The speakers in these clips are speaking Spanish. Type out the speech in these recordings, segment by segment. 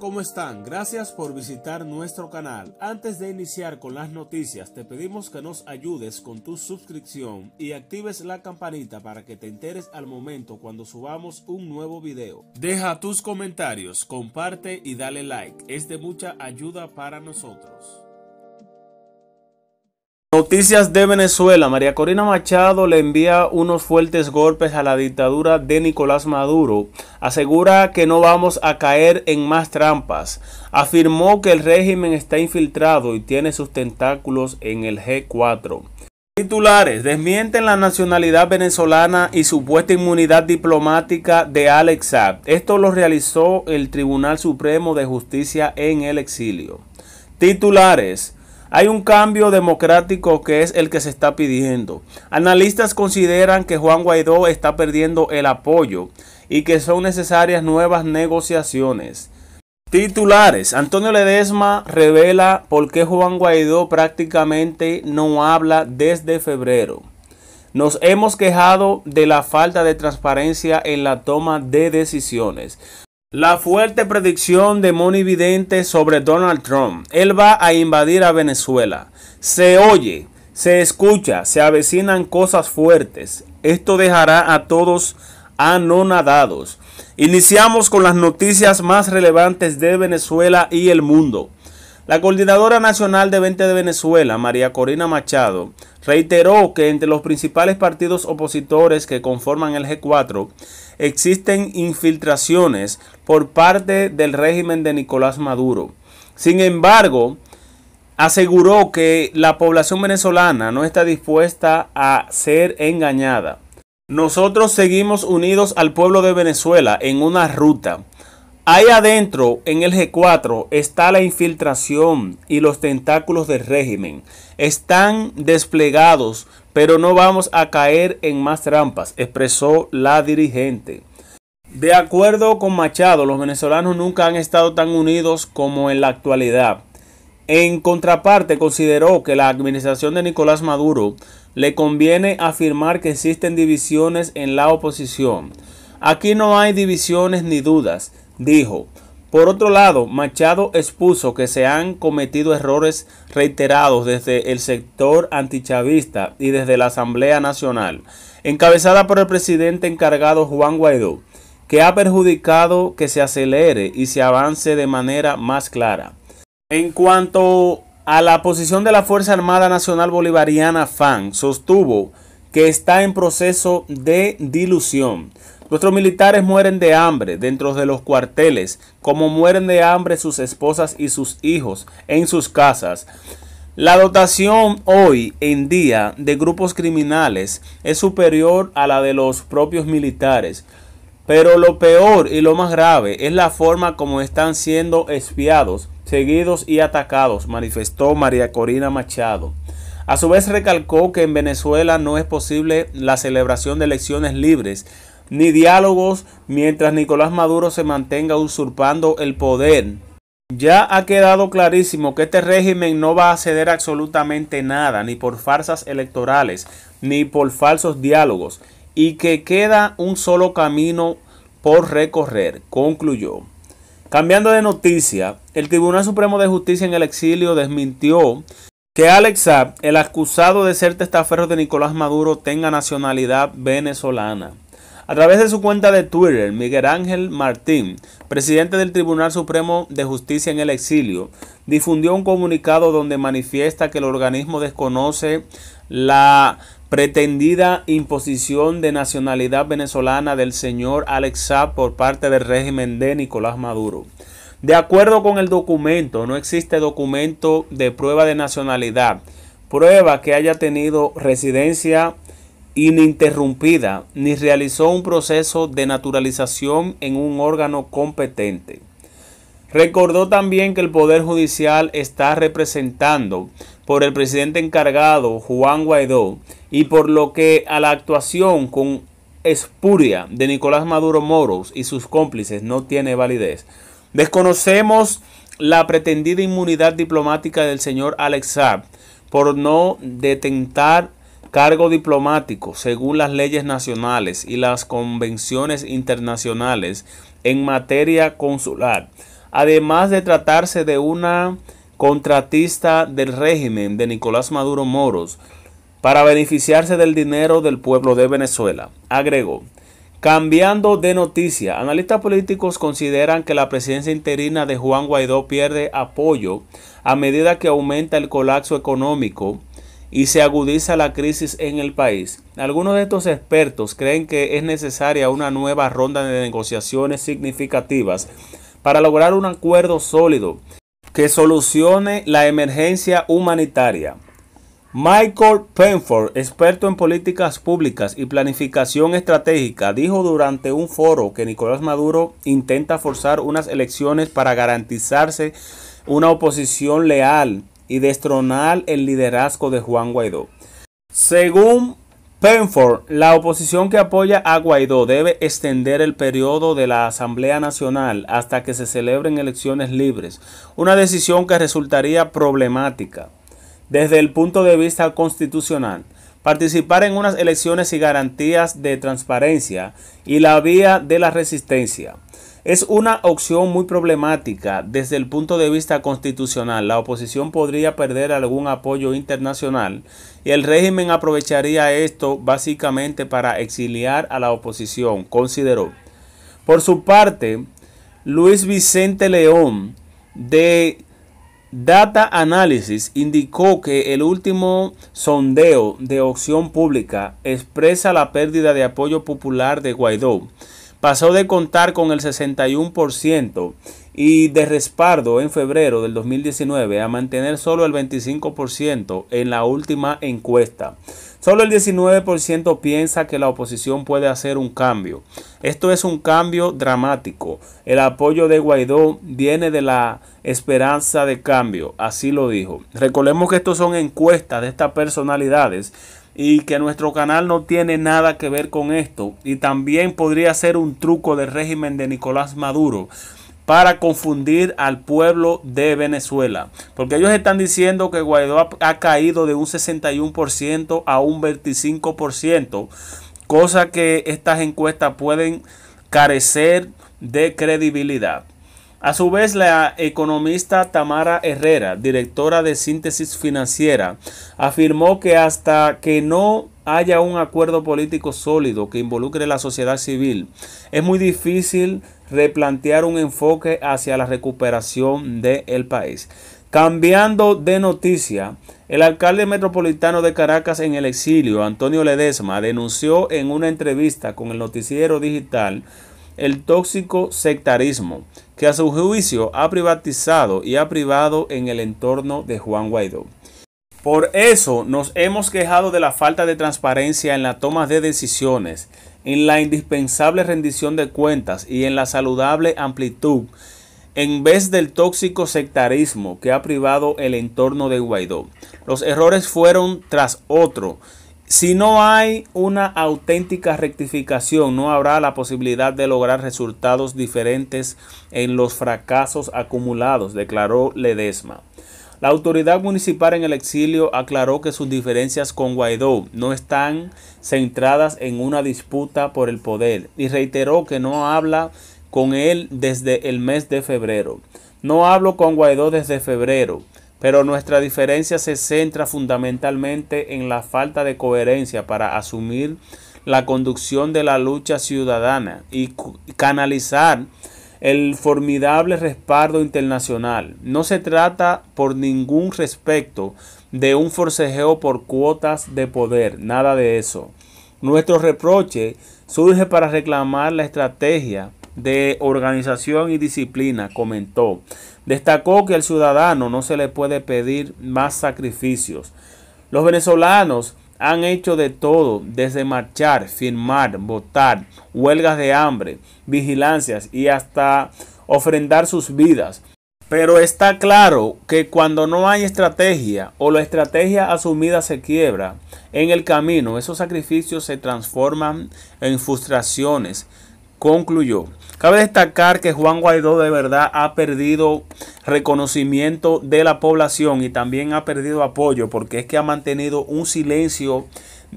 ¿cómo están? Gracias por visitar nuestro canal. Antes de iniciar con las noticias, te pedimos que nos ayudes con tu suscripción y actives la campanita para que te enteres al momento cuando subamos un nuevo video. Deja tus comentarios, comparte y dale like. Es de mucha ayuda para nosotros. Noticias de Venezuela. María Corina Machado le envía unos fuertes golpes a la dictadura de Nicolás Maduro. Asegura que no vamos a caer en más trampas. Afirmó que el régimen está infiltrado y tiene sus tentáculos en el G4. Titulares desmienten la nacionalidad venezolana y supuesta inmunidad diplomática de Alex Saab. Esto lo realizó el Tribunal Supremo de Justicia en el exilio. Titulares hay un cambio democrático que es el que se está pidiendo. Analistas consideran que Juan Guaidó está perdiendo el apoyo y que son necesarias nuevas negociaciones. Titulares. Antonio Ledesma revela por qué Juan Guaidó prácticamente no habla desde febrero. Nos hemos quejado de la falta de transparencia en la toma de decisiones. La fuerte predicción de monividente Vidente sobre Donald Trump. Él va a invadir a Venezuela. Se oye, se escucha, se avecinan cosas fuertes. Esto dejará a todos anonadados. Iniciamos con las noticias más relevantes de Venezuela y el mundo. La coordinadora nacional de 20 de Venezuela, María Corina Machado, reiteró que entre los principales partidos opositores que conforman el G4 existen infiltraciones por parte del régimen de Nicolás Maduro. Sin embargo, aseguró que la población venezolana no está dispuesta a ser engañada. Nosotros seguimos unidos al pueblo de Venezuela en una ruta Ahí adentro, en el G4, está la infiltración y los tentáculos del régimen. Están desplegados, pero no vamos a caer en más trampas, expresó la dirigente. De acuerdo con Machado, los venezolanos nunca han estado tan unidos como en la actualidad. En contraparte, consideró que la administración de Nicolás Maduro le conviene afirmar que existen divisiones en la oposición. Aquí no hay divisiones ni dudas dijo, por otro lado, Machado expuso que se han cometido errores reiterados desde el sector antichavista y desde la Asamblea Nacional, encabezada por el presidente encargado Juan Guaidó, que ha perjudicado que se acelere y se avance de manera más clara. En cuanto a la posición de la Fuerza Armada Nacional Bolivariana FAN, sostuvo que está en proceso de dilución Nuestros militares mueren de hambre dentro de los cuarteles, como mueren de hambre sus esposas y sus hijos en sus casas. La dotación hoy en día de grupos criminales es superior a la de los propios militares. Pero lo peor y lo más grave es la forma como están siendo espiados, seguidos y atacados, manifestó María Corina Machado. A su vez recalcó que en Venezuela no es posible la celebración de elecciones libres ni diálogos mientras Nicolás Maduro se mantenga usurpando el poder. Ya ha quedado clarísimo que este régimen no va a ceder absolutamente nada, ni por farsas electorales, ni por falsos diálogos, y que queda un solo camino por recorrer, concluyó. Cambiando de noticia, el Tribunal Supremo de Justicia en el exilio desmintió que Alex Saab, el acusado de ser testaferro de Nicolás Maduro, tenga nacionalidad venezolana. A través de su cuenta de Twitter, Miguel Ángel Martín, presidente del Tribunal Supremo de Justicia en el Exilio, difundió un comunicado donde manifiesta que el organismo desconoce la pretendida imposición de nacionalidad venezolana del señor Alex por parte del régimen de Nicolás Maduro. De acuerdo con el documento, no existe documento de prueba de nacionalidad, prueba que haya tenido residencia ininterrumpida ni realizó un proceso de naturalización en un órgano competente. Recordó también que el Poder Judicial está representando por el presidente encargado Juan Guaidó y por lo que a la actuación con espuria de Nicolás Maduro Moros y sus cómplices no tiene validez. Desconocemos la pretendida inmunidad diplomática del señor Alex Saab por no detentar cargo diplomático según las leyes nacionales y las convenciones internacionales en materia consular, además de tratarse de una contratista del régimen de Nicolás Maduro Moros para beneficiarse del dinero del pueblo de Venezuela. Agregó. Cambiando de noticia, analistas políticos consideran que la presidencia interina de Juan Guaidó pierde apoyo a medida que aumenta el colapso económico y se agudiza la crisis en el país. Algunos de estos expertos creen que es necesaria una nueva ronda de negociaciones significativas para lograr un acuerdo sólido que solucione la emergencia humanitaria. Michael Penford, experto en políticas públicas y planificación estratégica, dijo durante un foro que Nicolás Maduro intenta forzar unas elecciones para garantizarse una oposición leal y destronar el liderazgo de Juan Guaidó. Según Penford, la oposición que apoya a Guaidó debe extender el periodo de la Asamblea Nacional hasta que se celebren elecciones libres, una decisión que resultaría problemática desde el punto de vista constitucional. Participar en unas elecciones y garantías de transparencia y la vía de la resistencia. Es una opción muy problemática desde el punto de vista constitucional. La oposición podría perder algún apoyo internacional y el régimen aprovecharía esto básicamente para exiliar a la oposición, consideró. Por su parte, Luis Vicente León de Data Analysis indicó que el último sondeo de opción pública expresa la pérdida de apoyo popular de Guaidó pasó de contar con el 61% y de respaldo en febrero del 2019 a mantener solo el 25% en la última encuesta. Solo el 19% piensa que la oposición puede hacer un cambio. Esto es un cambio dramático. El apoyo de Guaidó viene de la esperanza de cambio, así lo dijo. Recordemos que estos son encuestas de estas personalidades y que nuestro canal no tiene nada que ver con esto. Y también podría ser un truco del régimen de Nicolás Maduro para confundir al pueblo de Venezuela. Porque ellos están diciendo que Guaidó ha, caído de un 61% a un 25%, cosa que estas encuestas pueden carecer de credibilidad. A su vez, la economista Tamara Herrera, directora de Síntesis Financiera, afirmó que hasta que no haya un acuerdo político sólido que involucre la sociedad civil, es muy difícil replantear un enfoque hacia la recuperación del país. Cambiando de noticia, el alcalde metropolitano de Caracas en el exilio, Antonio Ledesma, denunció en una entrevista con el noticiero digital el tóxico sectarismo, que a su juicio ha privatizado y ha privado en el entorno de Juan Guaidó. Por eso nos hemos quejado de la falta de transparencia en la toma de decisiones, en la indispensable rendición de cuentas y en la saludable amplitud, en vez del tóxico sectarismo que ha privado el entorno de Guaidó. Los errores fueron tras otro si no hay una auténtica rectificación, no habrá la posibilidad de lograr resultados diferentes en los fracasos acumulados, declaró Ledesma. La autoridad municipal en el exilio aclaró que sus diferencias con Guaidó no están centradas en una disputa por el poder y reiteró que no habla con él desde el mes de febrero. No hablo con Guaidó desde febrero pero nuestra diferencia se centra fundamentalmente en la falta de coherencia para asumir la conducción de la lucha ciudadana y canalizar el formidable respaldo internacional. No se trata por ningún respecto de un forcejeo por cuotas de poder, nada de eso. Nuestro reproche surge para reclamar la estrategia de organización y disciplina, comentó. Destacó que al ciudadano no se le puede pedir más sacrificios. Los venezolanos han hecho de todo, desde marchar, firmar, votar, huelgas de hambre, vigilancias y hasta ofrendar sus vidas. Pero está claro que cuando no hay estrategia o la estrategia asumida se quiebra, en el camino esos sacrificios se transforman en frustraciones, concluyó. Cabe destacar que Juan Guaidó de verdad ha perdido reconocimiento de la población y también ha perdido apoyo porque es que ha mantenido un silencio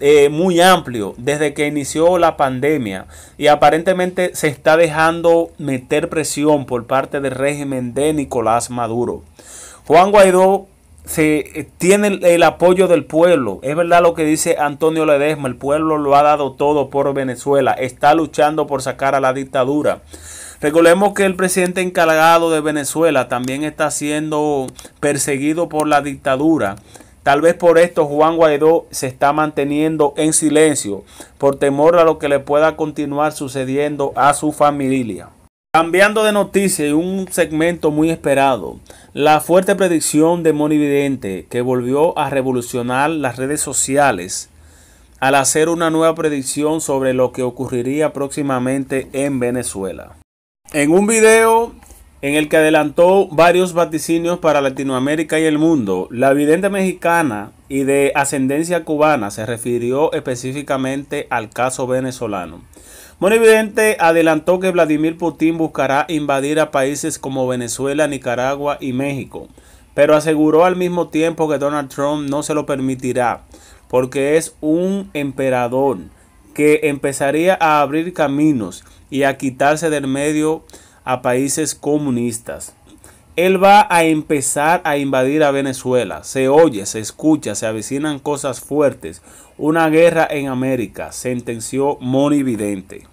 eh, muy amplio desde que inició la pandemia y aparentemente se está dejando meter presión por parte del régimen de Nicolás Maduro. Juan Guaidó se eh, tiene el, apoyo del pueblo. Es verdad lo que dice Antonio Ledesma, el pueblo lo ha dado todo por Venezuela, está luchando por sacar a la dictadura. Recordemos que el presidente encargado de Venezuela también está siendo perseguido por la dictadura. Tal vez por esto Juan Guaidó se está manteniendo en silencio por temor a lo que le pueda continuar sucediendo a su familia. Cambiando de noticia y un segmento muy esperado, la fuerte predicción de Moni Vidente que volvió a revolucionar las redes sociales al hacer una nueva predicción sobre lo que ocurriría próximamente en Venezuela. En un video en el que adelantó varios vaticinios para Latinoamérica y el mundo, la vidente mexicana y de ascendencia cubana se refirió específicamente al caso venezolano. Monividente adelantó que Vladimir Putin buscará invadir a países como Venezuela, Nicaragua y México, pero aseguró al mismo tiempo que Donald Trump no se lo permitirá, porque es un emperador que empezaría a abrir caminos y a quitarse del medio a países comunistas. Él va a empezar a invadir a Venezuela. Se oye, se escucha, se avecinan cosas fuertes. Una guerra en América, sentenció Moni Vidente.